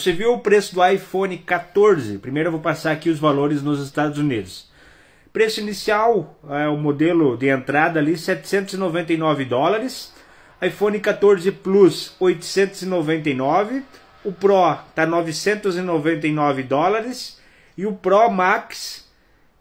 Você viu o preço do iPhone 14? Primeiro eu vou passar aqui os valores nos Estados Unidos. Preço inicial, é, o modelo de entrada ali, 799 dólares. iPhone 14 Plus, 899. O Pro está 999 dólares. E o Pro Max,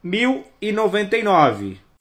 1099.